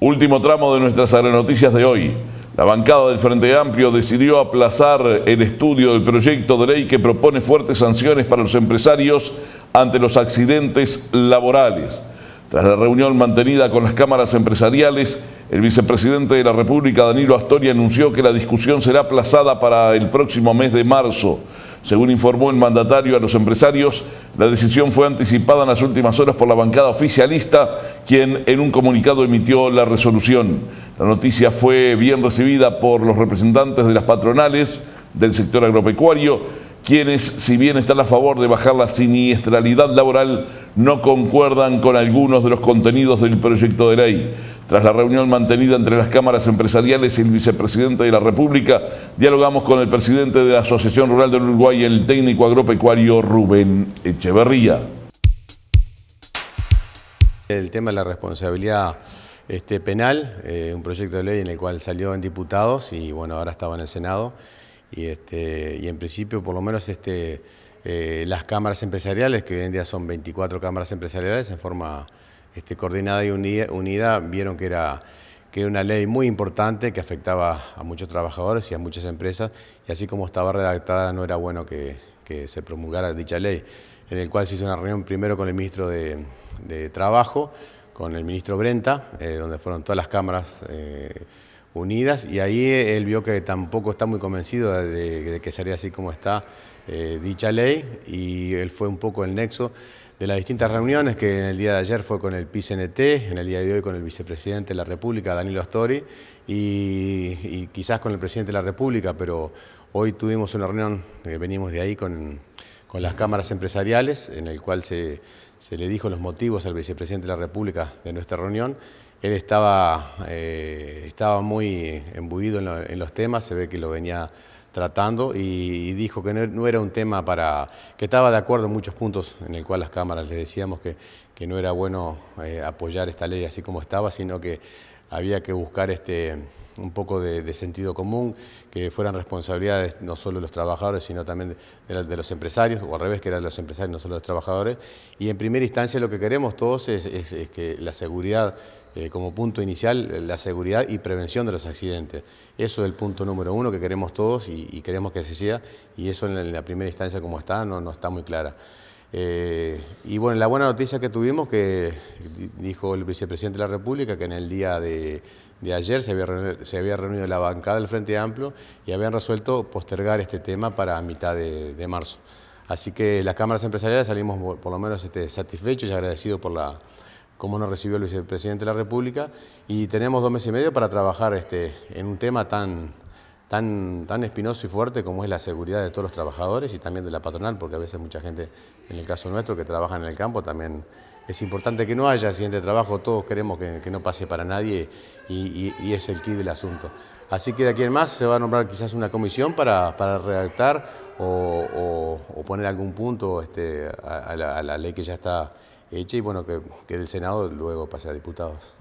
Último tramo de nuestras noticias de hoy. La bancada del Frente Amplio decidió aplazar el estudio del proyecto de ley que propone fuertes sanciones para los empresarios ante los accidentes laborales. Tras la reunión mantenida con las cámaras empresariales, el vicepresidente de la República, Danilo Astoria, anunció que la discusión será aplazada para el próximo mes de marzo. Según informó el mandatario a los empresarios, la decisión fue anticipada en las últimas horas por la bancada oficialista, quien en un comunicado emitió la resolución. La noticia fue bien recibida por los representantes de las patronales del sector agropecuario, quienes, si bien están a favor de bajar la siniestralidad laboral, no concuerdan con algunos de los contenidos del proyecto de ley. Tras la reunión mantenida entre las cámaras empresariales y el vicepresidente de la República, dialogamos con el presidente de la Asociación Rural del Uruguay, el técnico agropecuario Rubén Echeverría. El tema de la responsabilidad este, penal, eh, un proyecto de ley en el cual salió en diputados y bueno, ahora estaba en el Senado. Y, este, y en principio, por lo menos, este, eh, las cámaras empresariales, que hoy en día son 24 cámaras empresariales en forma este, coordinada y unida, vieron que era que una ley muy importante que afectaba a muchos trabajadores y a muchas empresas, y así como estaba redactada no era bueno que, se promulgara dicha ley, en el cual se hizo una reunión primero con el ministro de, de Trabajo, con el ministro Brenta, eh, donde fueron todas las cámaras eh, unidas, y ahí él vio que tampoco está muy convencido de, que sería así como está eh, dicha ley, y él fue un poco el nexo de las distintas reuniones, que en el día de ayer fue con el PCNT, en el día de hoy con el vicepresidente de la República, Danilo Astori, y quizás con el presidente de la República, pero hoy tuvimos una reunión, venimos de ahí con con las cámaras empresariales, en el cual se, le dijo los motivos al vicepresidente de la República de nuestra reunión. Él estaba, eh, estaba muy embuido en, los temas, se ve que lo venía tratando y, dijo que no, era un tema para... que estaba de acuerdo en muchos puntos en el cual las cámaras le decíamos que, que no era bueno eh, apoyar esta ley así como estaba, sino que había que buscar este, un poco de, sentido común, que fueran responsabilidades no solo de los trabajadores, sino también de, los empresarios, o al revés, que eran los empresarios, no solo los trabajadores. Y en primera instancia lo que queremos todos es, que la seguridad, eh, como punto inicial, la seguridad y prevención de los accidentes. Eso es el punto número uno que queremos todos y, queremos que se sea, y eso en la, primera instancia como está no, no está muy clara. Eh, y bueno, la buena noticia que tuvimos, que dijo el vicepresidente de la República, que en el día de, ayer se había, reunido, la bancada del Frente Amplio y habían resuelto postergar este tema para mitad de, marzo. Así que las cámaras empresariales salimos por lo menos este, satisfechos y agradecidos por la cómo nos recibió el vicepresidente de la República y tenemos dos meses y medio para trabajar este, en un tema tan tan, tan espinoso y fuerte como es la seguridad de todos los trabajadores y también de la patronal, porque a veces mucha gente, en el caso nuestro, que trabaja en el campo, también es importante que no haya accidente de trabajo, todos queremos que, no pase para nadie y, es el kit del asunto. Así que de aquí en más se va a nombrar quizás una comisión para, redactar o, poner algún punto este, a, la, ley que ya está hecha y bueno, que, que del Senado luego pase a diputados.